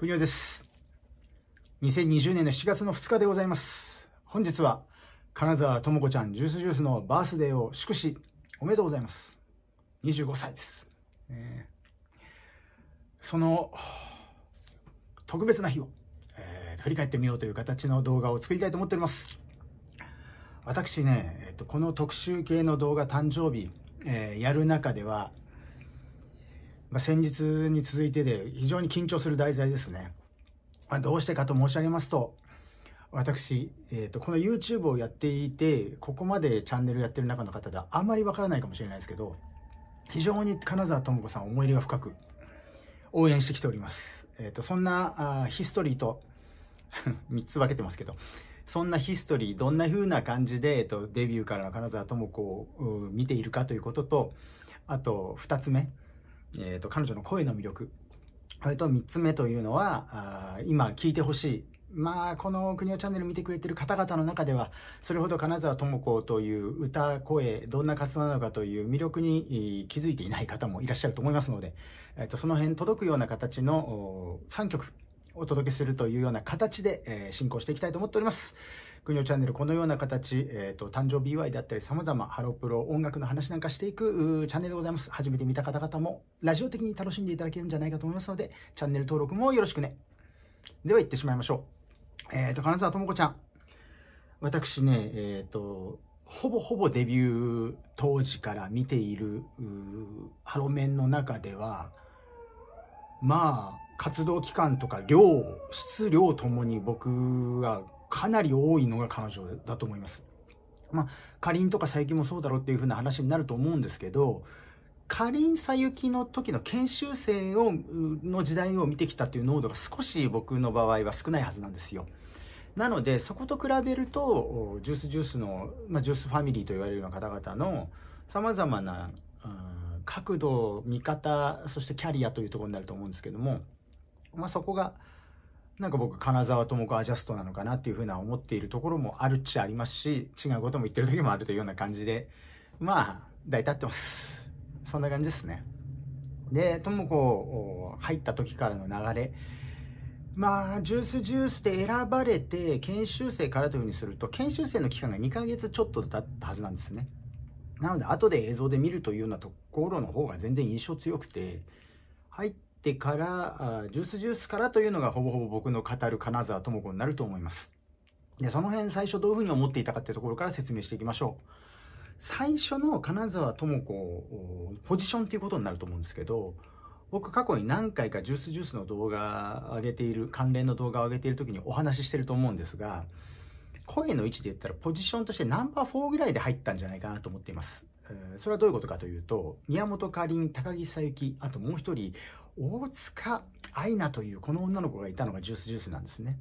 国吉です。2020年の7月の2日でございます。本日は、金沢智子ちゃんジュースジュースのバースデーを祝し、おめでとうございます。25歳です。えー、その、特別な日を、えー、振り返ってみようという形の動画を作りたいと思っております。私ね、えっと、この特集系の動画誕生日、えー、やる中では、まあ、先日に続いてで非常に緊張する題材ですね。まあ、どうしてかと申し上げますと、私、えーと、この YouTube をやっていてここまでチャンネルやってる中の方ではあんまりわからないかもしれないですけど非常に金沢智子さん思い入れが深く応援してきております、えーと、そんなあヒストリーと3 つ分けてますけどそんなヒストリーどんな風な感じで、えーとデビューからの金沢智子を見ているかということとあと2つ目えーと、彼女の声の魅力それと3つ目というのはあ今聞いてほしいまあこの「国をチャンネル」見てくれてる方々の中ではそれほど金沢智子という歌声どんな活動なのかという魅力に気づいていない方もいらっしゃると思いますので、えー、とその辺届くような形の3曲お届けするというような形で、え進行していきたいと思っております。国のチャンネル、このような形、えっ、ー、と、誕生日祝いであったり、様々、ハロプロ、音楽の話なんかしていくチャンネルでございます。初めて見た方々も、ラジオ的に楽しんでいただけるんじゃないかと思いますので、チャンネル登録もよろしくね。では、行ってしまいましょう。えっ、ー、と、金沢智子ちゃん。私ね、えっ、ー、と、ほぼほぼデビュー当時から見ている、ハロメンの中では、まあ、活動期間とか量、質量ともに僕はかなり多いのが彼女だと思います。まあ、かりんとか佐伯もそうだろうっていう風な話になると思うんですけど、かりんさゆきの時の研修生をの時代を見てきたという濃度が少し僕の場合は少ないはずなんですよ。なのでそこと比べるとジュースジュースの、まあ、ジュースファミリーと言われるような方々の様々な、うん、角度見方そしてキャリアというところになると思うんですけども、まあ、そこがなんか僕、金沢智子アジャストなのかなっていうふうな思っているところもあるっちゃありますし、違うことも言ってる時もあるというような感じで、まあ、大体合ってます。そんな感じですね。で、智子入った時からの流れ、まあ、ジュースジュースで選ばれて、研修生からというふうにすると、研修生の期間が2ヶ月ちょっとだったはずなんですね。なので、後で映像で見るというようなところの方が全然印象強くて、入っってからジュースジュースからというのがほぼほぼ僕の語る金沢智子になると思いますでその辺最初どういうふうに思っていたかっていうところから説明していきましょう最初の金沢智子ポジションっていうことになると思うんですけど僕過去に何回かジュースジュースの動画を上げている関連の動画を上げている時にお話ししてると思うんですが声の位置で言ったらポジションとしてナンバー4ぐらいで入ったんじゃないかなと思っていますそれはどういうことかというと宮本かりん高木さゆきあともう一人大塚愛菜というこの女の子がいたのがジュースジュースなんですね。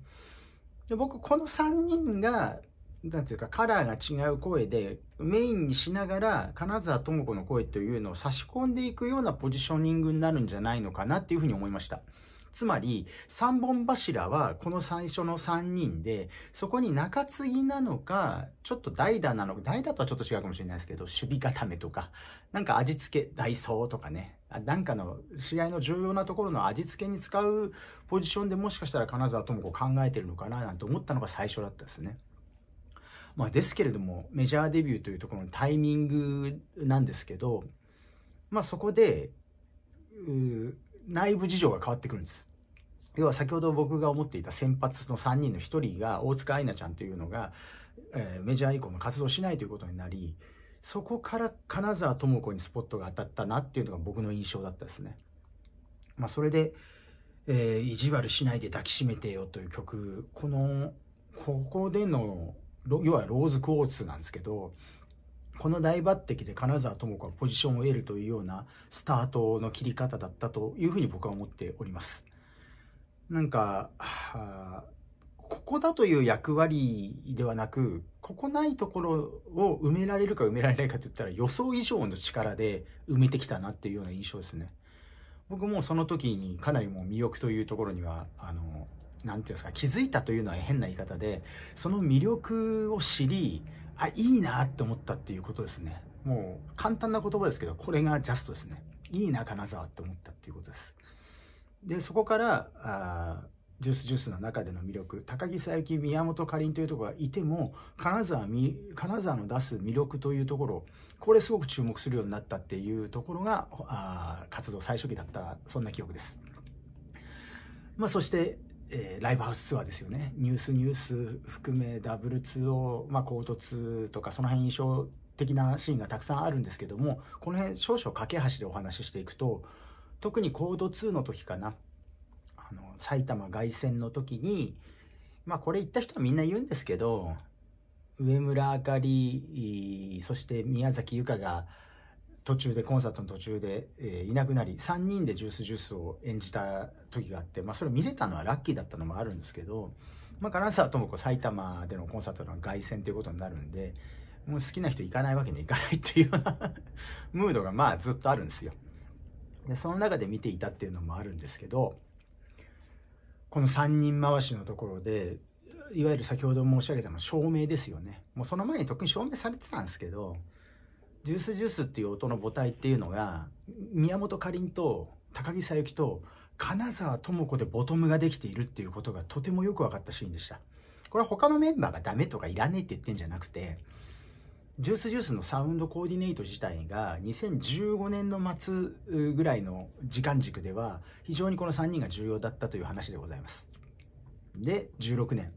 で僕この3人がなんていうかカラーが違う声でメインにしながら金沢智子の声というのを差し込んでいくようなポジショニングになるんじゃないのかなっていうふうに思いました。つまり3本柱はこの最初の3人でそこに中継ぎなのかちょっと代打なのか代打とはちょっと違うかもしれないですけど守備固めとかなんか味付けダイソーとかねなんかの試合の重要なところの味付けに使うポジションでもしかしたら金沢智子考えてるのかななんて思ったのが最初だったですね。まあ、ですけれどもメジャーデビューというところのタイミングなんですけど、まあ、そこで内部事情が変わってくるんです。要は先ほど僕が思っていた先発の3人の1人が大塚愛菜ちゃんというのが、えー、メジャー以降の活動しないということになりそこから金沢智子にスポットが当たったなっていうのが僕の印象だったですね。まあ、それで、えー、意地悪しないで抱きしめてよという曲、この、ここでの、要はローズクォーツなんですけど、この大抜擢で金沢智子がポジションを得るというようなスタートの切り方だったというふうに僕は思っております。なんか、ここだという役割ではなくここないところを埋められるか埋められないかってったら予想以上の力で埋めてきたなっていうような印象ですね。僕もその時にかなりもう魅力というところにはあの何て言うんですか気づいたというのは変な言い方でその魅力を知りあいいなって思ったっていうことですね。もう簡単な言葉ですけどこれがジャストですね。いいな金沢って思ったっていうことです。でそこからあジュースジュースの中での魅力高木佐伯宮本かりんというところがいても金沢み、金沢の出す魅力というところこれすごく注目するようになったっていうところがあ活動最初期だったそんな記憶です。まあ、そしてえー、ライブハウスツアーですよねニュースニュース含めダブル2を、まあ、コート2とかその辺印象的なシーンがたくさんあるんですけどもこの辺少々架け橋でお話ししていくと特にコード2の時かなあの、埼玉凱旋の時に、まあこれ言った人はみんな言うんですけど、上村あかり、そして宮崎ゆ香が途中で、コンサートの途中で、えー、いなくなり、3人でジュースジュースを演じた時があって、まあそれ見れたのはラッキーだったのもあるんですけど、まあ金沢智子埼玉でのコンサートの凱旋ということになるんで、もう好きな人行かないわけにいかないっていうような ムードがまあずっとあるんですよ。で、その中で見ていたっていうのもあるんですけど、この3人回しのところでいわゆる先ほど申し上げたの証明ですよねもうその前に特に証明されてたんですけどジュースジュースっていう音の母体っていうのが宮本かりんと高木小雪と金沢智子でボトムができているっていうことがとてもよく分かったシーンでしたこれは他のメンバーがダメとかいらねえって言ってんじゃなくてジュースジュースのサウンドコーディネート自体が2015年の末ぐらいの時間軸では非常にこの3人が重要だったという話でございます。で16年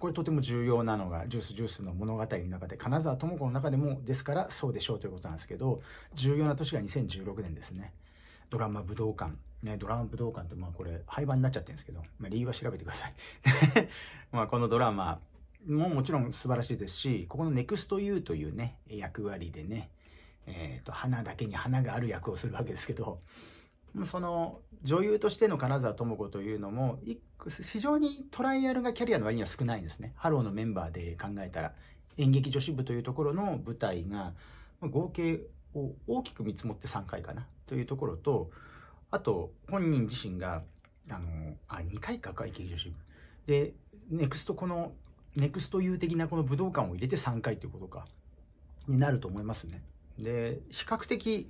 これとても重要なのがジュースジュースの物語の中で金沢智子の中でもですからそうでしょうということなんですけど重要な年が2016年ですね。ドラマ武道館。ね、ドラマ武道館ってまあこれ廃盤になっちゃってるんですけど、まあ、理由は調べてください。まあこのドラマももちろん素晴らしいですし、ここの NEXTU というね、役割でね、えっ、ー、と、花だけに花がある役をするわけですけど、その女優としての金沢智子というのも、非常にトライアルがキャリアの割には少ないんですね。ハローのメンバーで考えたら、演劇女子部というところの舞台が、合計を大きく見積もって3回かなというところと、あと、本人自身が、あの、あ、2回か、演劇女子部。で、ネクストこのネクスト U 的なこの武道館を入れて3回ということか、になると思いますね。で、比較的、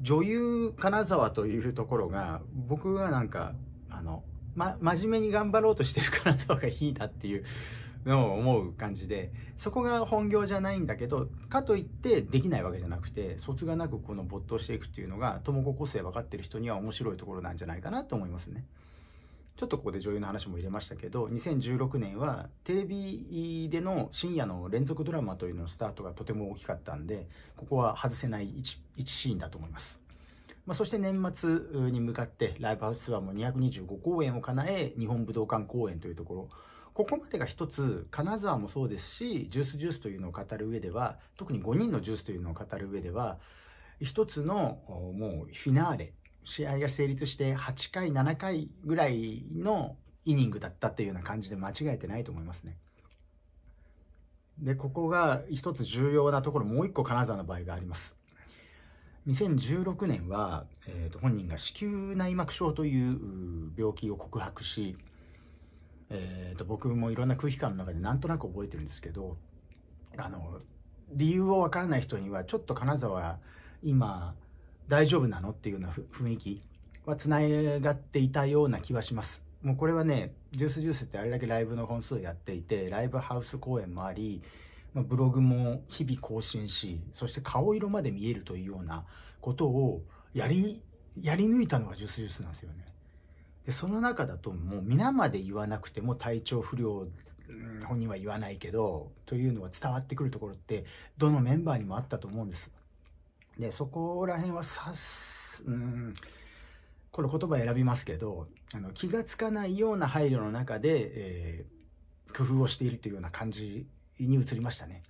女優金沢というところが、僕はなんか、あの、ま、真面目に頑張ろうとしてる金沢がいいなっていうのを思う感じで、そこが本業じゃないんだけど、かといってできないわけじゃなくて、卒がなくこの没頭していくっていうのが、友子個性分かってる人には面白いところなんじゃないかなと思いますね。ちょっとここで女優の話も入れましたけど2016年はテレビでの深夜の連続ドラマというののスタートがとても大きかったんでここは外せない 1, 一シーンだと思います、まあ、そして年末に向かってライブハウスツアーも225公演を叶え日本武道館公演というところここまでが一つ金沢もそうですしジュースジュースというのを語る上では特に5人のジュースというのを語る上では一つのもうフィナーレ試合が成立して8回、7回ぐらいのイニングだったっていうような感じで間違えてないと思いますね。で、ここが一つ重要なところ、もう一個金沢の場合があります。2016年は、えー、と本人が子宮内膜症という病気を告白し、えー、と僕もいろんな空気感の中でなんとなく覚えてるんですけどあの理由をわからない人にはちょっと金沢今大丈夫なのっていうような雰囲気はつながっていたような気はします。もうこれはね、ジュースジュースってあれだけライブの本数やっていて、ライブハウス公演もあり、まブログも日々更新し、そして顔色まで見えるというようなことをやり、やり抜いたのがジュースジュースなんですよね。で、その中だともう皆まで言わなくても体調不良、本人は言わないけど、というのは伝わってくるところって、どのメンバーにもあったと思うんです。で、そこら辺はさす、うん、これ言葉選びますけど、あの気がつかないような配慮の中で、えー、工夫をしているというような感じに移りましたね。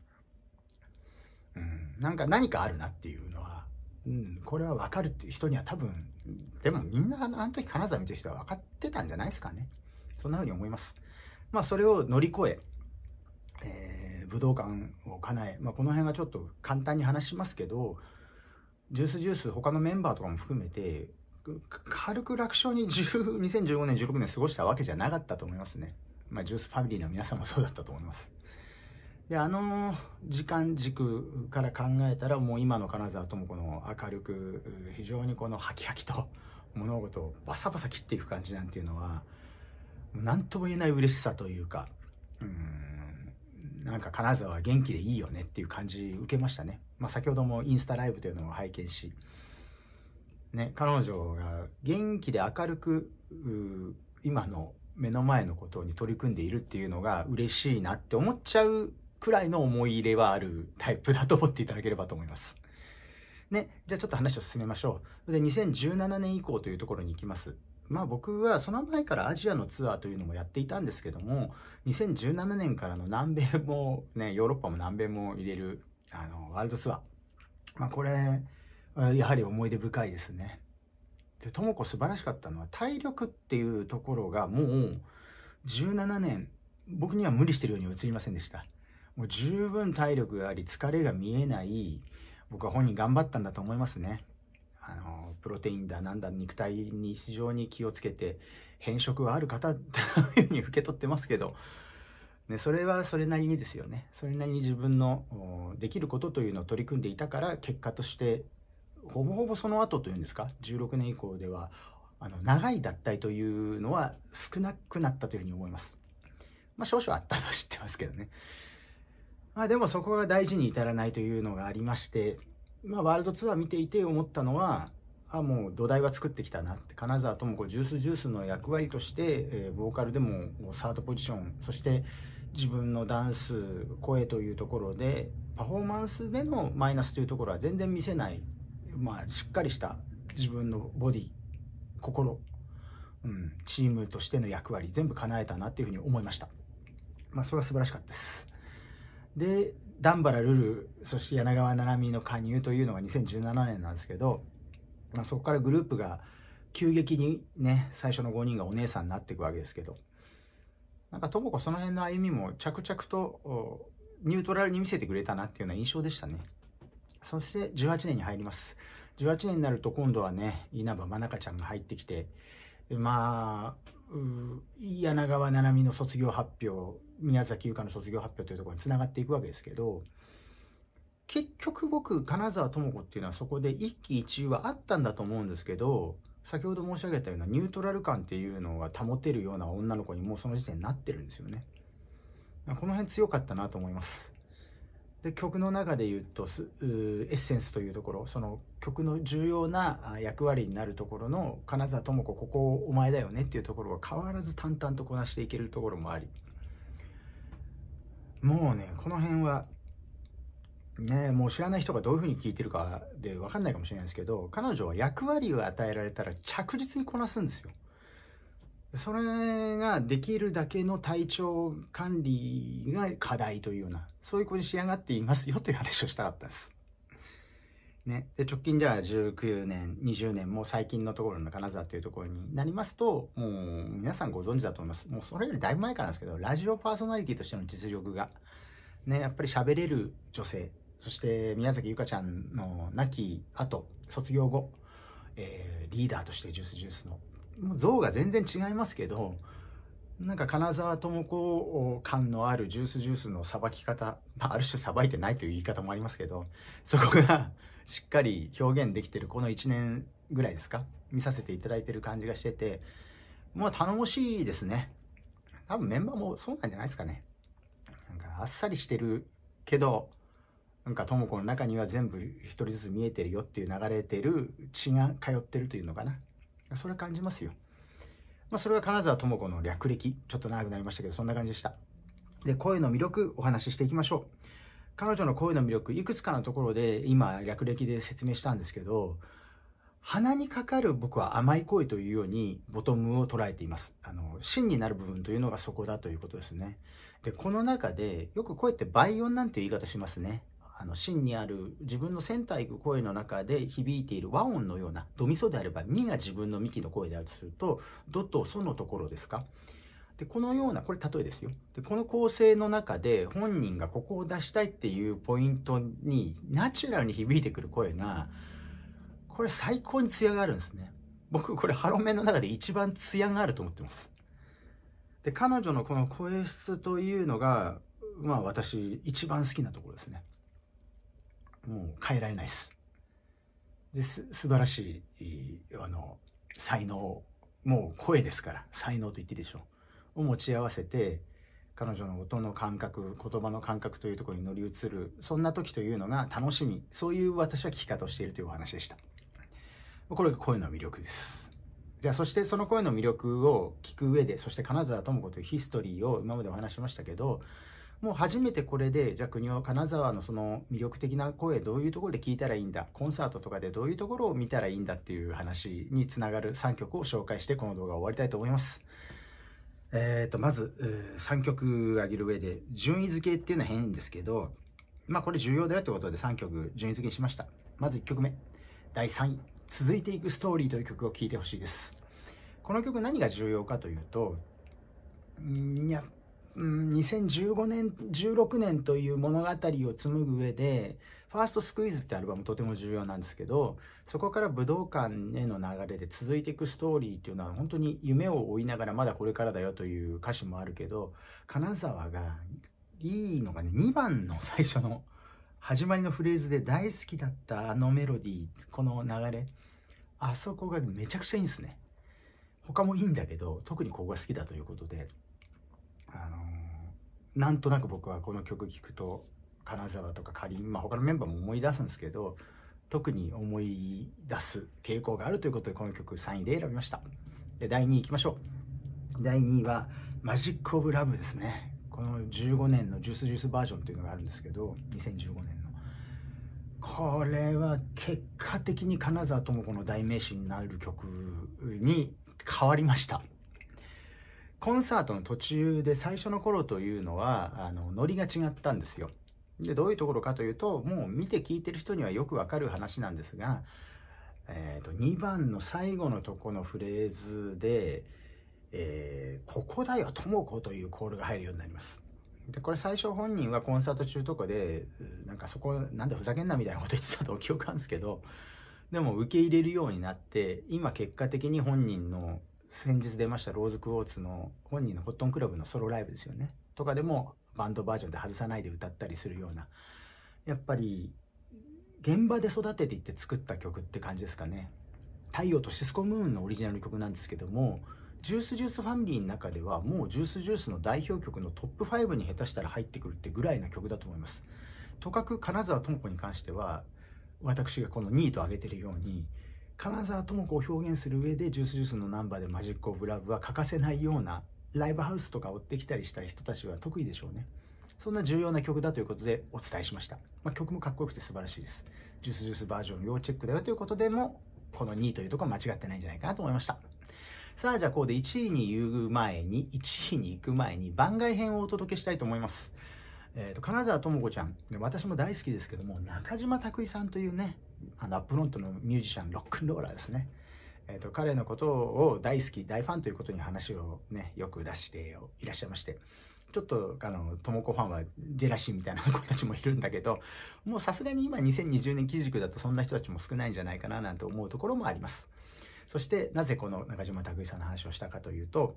うん、なんか何かあるなっていうのは、うん、これは分かるっていう人には多分、でもみんなあの時金沢見てる人は分かってたんじゃないですかね。そんなうに思います。まあそれを乗り越え、えー、武道館を叶え、まあ、この辺はちょっと簡単に話しますけど、ジュースジュース他のメンバーとかも含めて軽く楽勝に2015年16年過ごしたわけじゃなかったと思いますね、まあ、ジュースファミリーの皆さんもそうだったと思いますであの時間軸から考えたらもう今の金沢智子の明るく非常にこのハキハキと物事をバサバサ切っていく感じなんていうのは何とも言えない嬉しさというかうんなんか金沢は元気でいいよねっていう感じ受けましたね。まあ、先ほどもインスタライブというのを拝見し、ね、彼女が元気で明るく今の目の前のことに取り組んでいるっていうのが嬉しいなって思っちゃうくらいの思い入れはあるタイプだと思っていただければと思います。ね、じゃあちょっと話を進めましょう。で、2017年以降というところに行きます。まあ僕はその前からアジアのツアーというのもやっていたんですけども、2017年からの南米もね、ヨーロッパも南米も入れる、あの、ワールドツアー。まあこれ、やはり思い出深いですね。で、とも子素晴らしかったのは体力っていうところがもう17年、僕には無理してるように映りませんでした。もう十分体力があり、疲れが見えない、僕は本人頑張ったんだと思いますね。あの、プロテインだなんだ肉体に非常に気をつけて、変色はある方というふうに受け取ってますけど、ね、それはそれなりにですよね。それなりに自分のできることというのを取り組んでいたから、結果として、ほぼほぼその後というんですか、16年以降では、あの、長い脱退というのは少なくなったというふうに思います。まあ、少々あったと知ってますけどね。まあ、でもそこが大事に至らないというのがありまして、まあ、ワールドツアー見ていて思ったのはあもう土台は作ってきたなって金沢智子ジュースジュースの役割として、えー、ボーカルでもサードポジションそして自分のダンス声というところでパフォーマンスでのマイナスというところは全然見せない、まあ、しっかりした自分のボディ心、うん、チームとしての役割全部叶えたなっていうふうに思いました。まあ、それは素晴らしかったです。でバラルルそして柳川七海の加入というのが2017年なんですけど、まあ、そこからグループが急激にね最初の5人がお姉さんになっていくわけですけどなんかとも子その辺の歩みも着々とニュートラルに見せてくれたなっていうような印象でしたねそして18年に入ります18年になると今度はね稲葉真中ちゃんが入ってきてまあ柳川七海の卒業発表宮崎優香の卒業発表というところにつながっていくわけですけど結局僕金沢智子っていうのはそこで一喜一憂はあったんだと思うんですけど先ほど申し上げたようなニュートラル感っていうのが保てるような女の子にもうその時点になってるんですよね。この辺強かったなと思います。で曲の中で言うとエッセンスというところその曲の重要な役割になるところの金沢智子ここお前だよねっていうところは変わらず淡々とこなしていけるところもありもうね、この辺は、ね、もう知らない人がどういうふうに聞いてるかで分かんないかもしれないですけど、彼女は役割を与えられたら着実にこなすんですよ。それができるだけの体調管理が課題というような、そういう子に仕上がっていますよという話をしたかったんです。ね、で直近じゃあ19年20年もう最近のところの金沢というところになりますともう皆さんご存知だと思いますもうそれよりだいぶ前からなんですけどラジオパーソナリティとしての実力が、ね、やっぱり喋れる女性そして宮崎由香ちゃんの亡き後卒業後、えー、リーダーとしてジュースジュースのもう像が全然違いますけど、なんか金沢智子感のあるジュースジュースのさばき方、まあ、ある種さばいてないという言い方もありますけどそこがしっかり表現できてるこの1年ぐらいですか見させていただいてる感じがしててもう頼もしいですね多分メンバーもそうなんじゃないですかねなんかあっさりしてるけどなんか智子の中には全部一人ずつ見えてるよっていう流れてる血が通ってるというのかなそれ感じますよまあ、それが金沢智子の略歴。ちょっと長くなりましたけど、そんな感じでした。で、声の魅力、お話ししていきましょう。彼女の声の魅力、いくつかのところで、今、略歴で説明したんですけど、鼻にかかる僕は甘い声というようにボトムを捉えています。あの、芯になる部分というのがそこだということですね。で、この中でよく声って倍音なんて言い方しますね。あの芯にある自分のセンター行く声の中で響いている和音のようなドミソであれば2が自分の幹の声であるとするとドとソのところですかでこのようなこれ例えですよでこの構成の中で本人がここを出したいっていうポイントにナチュラルに響いてくる声がこれ最高に艶があるんですね僕これハロメンの中で一番艶があると思ってますで彼女のこの声質というのがまあ私一番好きなところですねもう変えられないです。です素晴らしいあの才能もう声ですから才能と言っていいでしょうを持ち合わせて彼女の音の感覚言葉の感覚というところに乗り移るそんな時というのが楽しみそういう私は聞き方をしているというお話でしたこれが声の魅力ですじゃあそしてその声の魅力を聞く上でそして金沢智子というヒストリーを今までお話しましたけどもう初めてこれで、じゃあ国を金沢のその魅力的な声どういうところで聞いたらいいんだ、コンサートとかでどういうところを見たらいいんだっていう話につながる3曲を紹介してこの動画を終わりたいと思います。えっ、ー、と、まず、3曲上げる上で、順位付けっていうのは変ですけど、まあこれ重要だよってことで3曲順位付けしました。まず1曲目、第3位、続いていくストーリーという曲を聴いてほしいです。この曲何が重要かというと、いや、うん、2015年16年という物語を紡ぐ上で「ファーストスクイーズ」ってアルバムとても重要なんですけどそこから武道館への流れで続いていくストーリーっていうのは本当に夢を追いながらまだこれからだよという歌詞もあるけど金沢がいいのがね2番の最初の始まりのフレーズで大好きだったあのメロディーこの流れあそこがめちゃくちゃいいんですね他もいいんだけど特にここが好きだということであのなんとなく僕はこの曲聴くと金沢とかかりん、まあ、他のメンバーも思い出すんですけど特に思い出す傾向があるということでこの曲3位で選びましたで第2位いきましょう第2位は「マジック・オブ・ラブ」ですねこの15年のジュースジュースバージョンというのがあるんですけど2015年のこれは結果的に金沢智子の代名詞になる曲に変わりましたコンサートの途中で最初の頃というのはあのノリが違ったんですよ。でどういうところかというともう見て聞いてる人にはよくわかる話なんですが、えーと、2番の最後のとこのフレーズで「えー、ここだよとも子」というコールが入るようになります。でこれ最初本人はコンサート中とかでなんかそこなんでふざけんなみたいなこと言ってたと記憶あるんですけどでも受け入れるようになって今結果的に本人の先日出ましたローズクォーツの本人のコットンクラブのソロライブですよねとかでもバンドバージョンで外さないで歌ったりするようなやっぱり現場で育てていって作った曲って感じですかね太陽とシスコムーンのオリジナル曲なんですけどもジュースジュースファミリーの中ではもうジュースジュースの代表曲のトップ5に下手したら入ってくるってぐらいな曲だと思いますとかく金沢智子に関しては私がこの2位と挙げてるように、金沢智子を表現する上でジュースジュースのナンバーでマジック・オブ・ラブは欠かせないようなライブハウスとか追ってきたりした人たちは得意でしょうねそんな重要な曲だということでお伝えしました、まあ、曲もかっこよくて素晴らしいですジュースジュースバージョン要チェックだよということでもこの2位というところは間違ってないんじゃないかなと思いましたさあじゃあこうで1位に言う前に1位に行く前に番外編をお届けしたいと思いますえーと、金沢智子ちゃん私も大好きですけども中島拓衣さんというねあのアップフロントのミュージシャンロックンローラーですね、えーと、彼のことを大好き大ファンということに話をねよく出していらっしゃいましてちょっとあの智子ファンはジェラシーみたいな子たちもいるんだけどもうさすがに今2020年基軸だとそんな人たちも少ないんじゃないかななんて思うところもありますそしてなぜこの中島拓井さんの話をしたかというと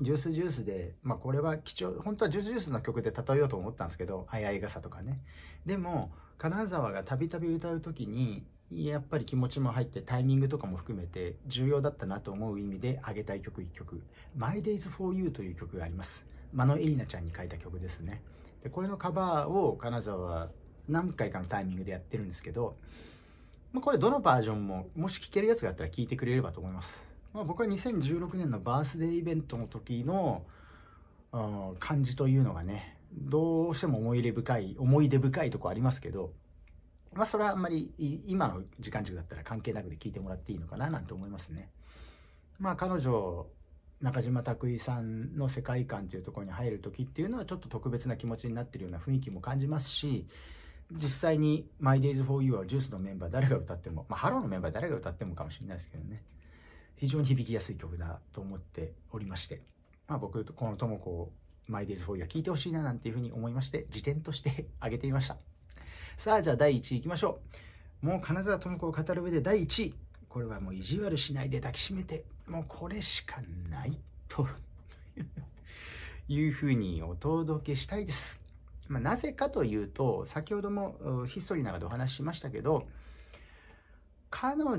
ジュースジュースで、まあ、これは貴重、本当はジュースジュースの曲で例えようと思ったんですけど、あやい傘とかね。でも、金沢がたびたび歌う時に、やっぱり気持ちも入ってタイミングとかも含めて重要だったなと思う意味であげたい曲1曲、My Days for You という曲があります。マノエリナちゃんに書いた曲ですね。で、これのカバーを金沢は何回かのタイミングでやってるんですけど、まあ、これどのバージョンも、もし聴けるやつがあったら聴いてくれればと思います。まあ、僕は2016年のバースデーイベントの時の感じというのがねどうしても思い入れ深い思い出深いとこありますけど、まあ、それはあんまり今の時間軸だったら関係なくで聞いてもらっていいのかななんて思いますね。まあ、彼女中島拓井さんの世界観というところに入る時っていうのはちょっと特別な気持ちになってるような雰囲気も感じますし実際に「MyDaysForYou」はジュースのメンバー誰が歌っても、まあ、ハローのメンバー誰が歌ってもかもしれないですけどね非常に響きやすい曲だと思っておりまして、まあ、僕とこのともこを m y d a y s ーは聴いてほしいななんていうふうに思いまして辞典として挙げてみましたさあじゃあ第1位いきましょうもう金沢智子を語る上で第1位これはもう意地悪しないで抱きしめてもうこれしかないと いうふうにお届けしたいです、まあ、なぜかというと先ほどもひっそりの中でお話ししましたけど彼女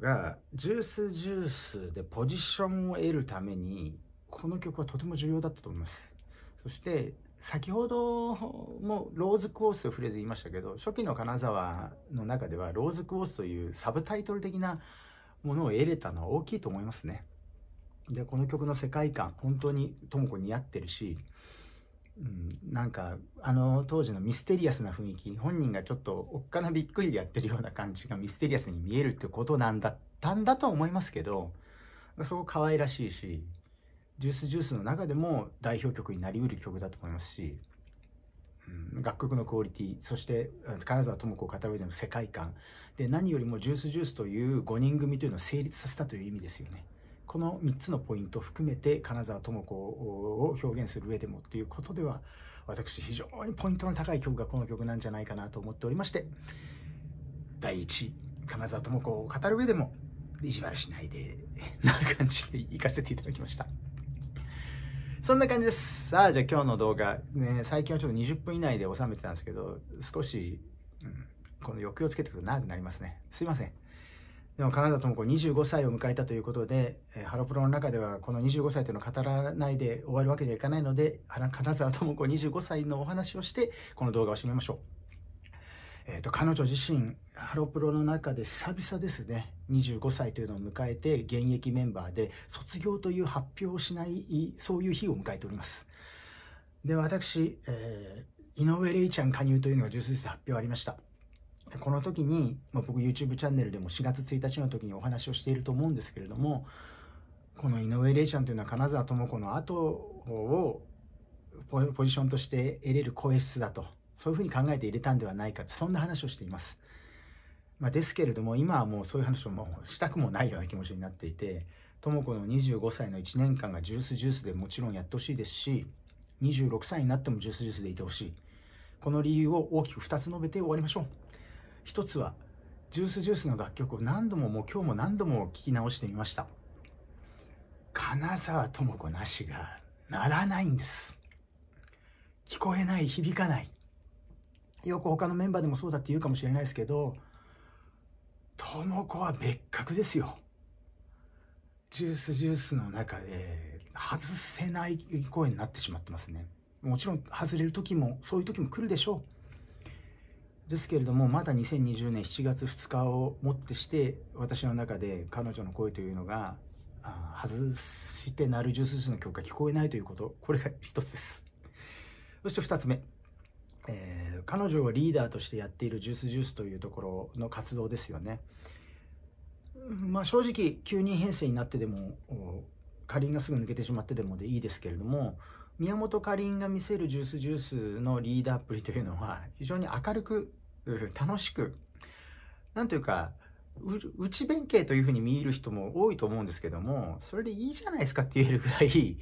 がジュースジュースでポジションを得るためにこの曲はとても重要だったと思いますそして先ほどもローズクォースフレーズ言いましたけど初期の金沢の中ではローズクォースというサブタイトル的なものを得れたのは大きいと思いますねでこの曲の世界観本当にとも子似合ってるしうん、なんかあの当時のミステリアスな雰囲気本人がちょっとおっかなびっくりでやってるような感じがミステリアスに見えるってことなんだったんだと思いますけどそこ可愛らしいしジュースジュースの中でも代表曲になりうる曲だと思いますし、うん、楽曲のクオリティそして金沢智子を語るでの世界観で何よりもジュースジュースという5人組というのを成立させたという意味ですよね。この3つのポイントを含めて金沢智子を表現する上でもっていうことでは私非常にポイントの高い曲がこの曲なんじゃないかなと思っておりまして第1位金沢智子を語る上でも意地悪しないでな感じで行かせていただきましたそんな感じですさあじゃあ今日の動画、ね、最近はちょっと20分以内で収めてたんですけど少し、うん、この欲をつけてくると長くなりますねすいませんでも金田智子25歳を迎えたということで、えー、ハロプロの中ではこの25歳というのを語らないで終わるわけにはいかないので金沢智子25歳のお話をしてこの動画を締めましょう。えーと、彼女自身ハロプロの中で久々ですね25歳というのを迎えて現役メンバーで卒業という発表をしないそういう日を迎えておりますで私、えー、井上玲ちゃん加入というのが純した発表ありましたこの時に、まあ、僕 YouTube チャンネルでも4月1日の時にお話をしていると思うんですけれどもこの井上玲ちゃんというのは金沢智子の後をポジションとして得れる声質だとそういうふうに考えて入れたんではないかそんな話をしています。まあ、ですけれども今はもうそういう話をもうしたくもないような気持ちになっていて智子の25歳の1年間がジュースジュースでもちろんやってほしいですし26歳になってもジュースジュースでいてほしいこの理由を大きく2つ述べて終わりましょう。一つはジュースジュースの楽曲を何度ももう今日も何度も聴き直してみました金沢智子なしがならないんです聞こえない響かないよく他のメンバーでもそうだって言うかもしれないですけど智子は別格ですよジュースジュースの中で外せない声になってしまってますねもちろん外れる時もそういう時も来るでしょうですけれどもまだ2020年7月2日をもってして私の中で彼女の声というのが外して鳴るジュースの曲が聞こえないということこれが一つですそして2つ目、えー、彼女がリーダーとしてやっているジュースジュースというところの活動ですよねまあ正直9人編成になってでもかりんがすぐ抜けてしまってでもでいいですけれども宮本かりんが見せるジュースジュースのリーダーっぷりというのは非常に明るく楽しくなんというか内弁慶というふうに見える人も多いと思うんですけどもそれでいいじゃないですかって言えるぐらい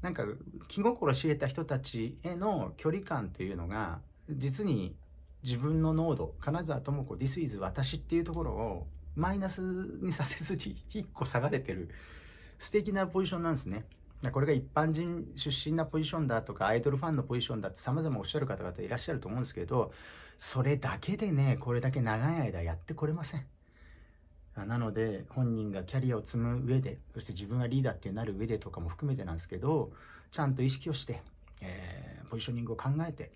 なんか気心知れた人たちへの距離感というのが実に自分の濃度金沢智子 This is 私っていうところをマイナスにさせずに1個下がれてる素敵なポジションなんですね。これが一般人出身なポジションだとかアイドルファンのポジションだって様々おっしゃる方々いらっしゃると思うんですけどそれだけでねこれだけ長い間やってこれませんなので本人がキャリアを積む上でそして自分がリーダーってなる上でとかも含めてなんですけどちゃんと意識をして、えー、ポジショニングを考えて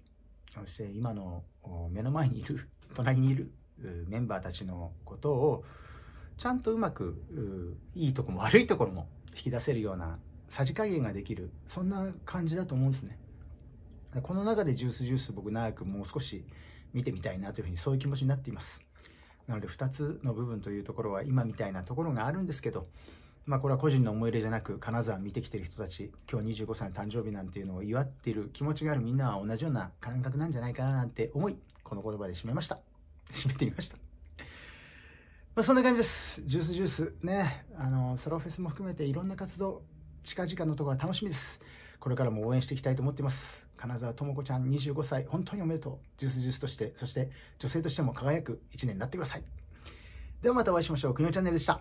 そして今の目の前にいる 隣にいるメンバーたちのことをちゃんとうまくいいとこも悪いところも引き出せるようなさじ加減ができるそんな感じだと思うんですねこの中でジュースジュース僕長くもう少し見てみたいなというふうにそういう気持ちになっていますなので2つの部分というところは今みたいなところがあるんですけどまあこれは個人の思い入れじゃなく金沢見てきてる人たち今日25歳の誕生日なんていうのを祝っている気持ちがあるみんなは同じような感覚なんじゃないかななんて思いこの言葉で締めました締めてみましたまあ、そんな感じです。ジュースジュースね、あのソロフェスも含めていろんな活動近々のところが楽しみです。これからも応援していきたいと思っています。金沢智子ちゃん25歳、本当におめでとう。ジュースジュースとして、そして女性としても輝く1年になってください。ではまたお会いしましょう。くにおチャンネルでした。